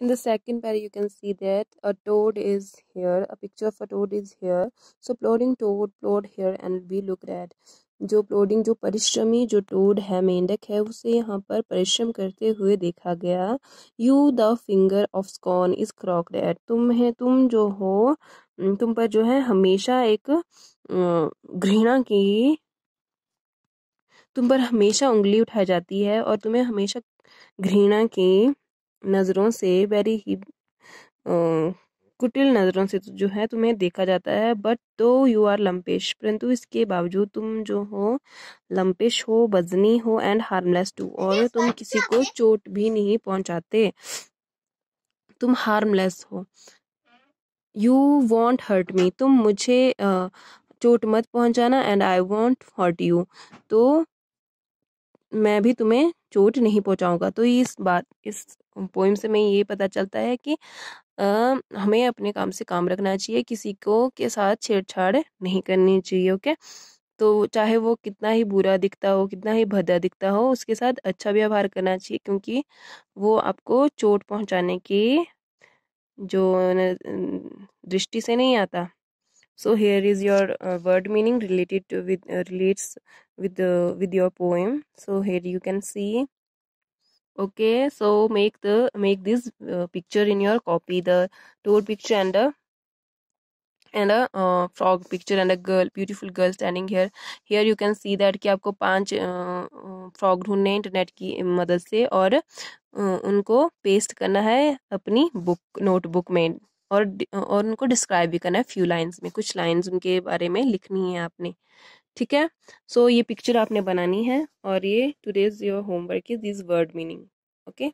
in the second pair you can see that a toad is here a picture of a toad is here so plodding toad plod here and we look at जो प्लोडिंग जो परिश्रमी जो toad है मेंढक है उसे यहाँ पर परिश्रम करते हुए देखा गया you the finger of scorn is crooked at तुम है तुम जो हो तुम पर जो है हमेशा एक घृणा की तुम पर हमेशा उंगली उठाई जाती है और तुम्हें हमेशा घृणा की नज़रों से वेरी ही कुटिल नज़रों से तो जो है तुम्हें देखा जाता है बट दो यू आर लम्पेश परंतु इसके बावजूद तुम जो हो लम्पेश हो बजनी हो एंड हार्मलेस टू और तुम किसी को चोट भी नहीं पहुंचाते तुम हार्मलेस हो यू वॉन्ट हर्ट मी तुम मुझे चोट मत पहुंचाना and I won't hurt you तो मैं भी तुम्हें चोट नहीं पहुंचाऊंगा तो इस बात इस पोइम से हमें ये पता चलता है कि आ, हमें अपने काम से काम रखना चाहिए किसी को के साथ छेड़छाड़ नहीं करनी चाहिए ओके तो चाहे वो कितना ही बुरा दिखता हो कितना ही भद्दा दिखता हो उसके साथ अच्छा व्यवहार करना चाहिए क्योंकि वो आपको चोट पहुंचाने की जो दृष्टि से नहीं आता so here is your word meaning related to with relates with with your poem so here you can see okay so make the make this uh, picture in your copy the toad picture and the and a frog picture and a girl beautiful girl standing here here you can see that कि आपको पांच frog ढूंढने internet की मदद से और उनको paste करना है अपनी बुक नोटबुक में और और उनको डिस्क्राइब भी करना है फ्यू लाइंस में कुछ लाइंस उनके बारे में लिखनी है आपने ठीक है सो so, ये पिक्चर आपने बनानी है और ये today's your homework is this word meaning okay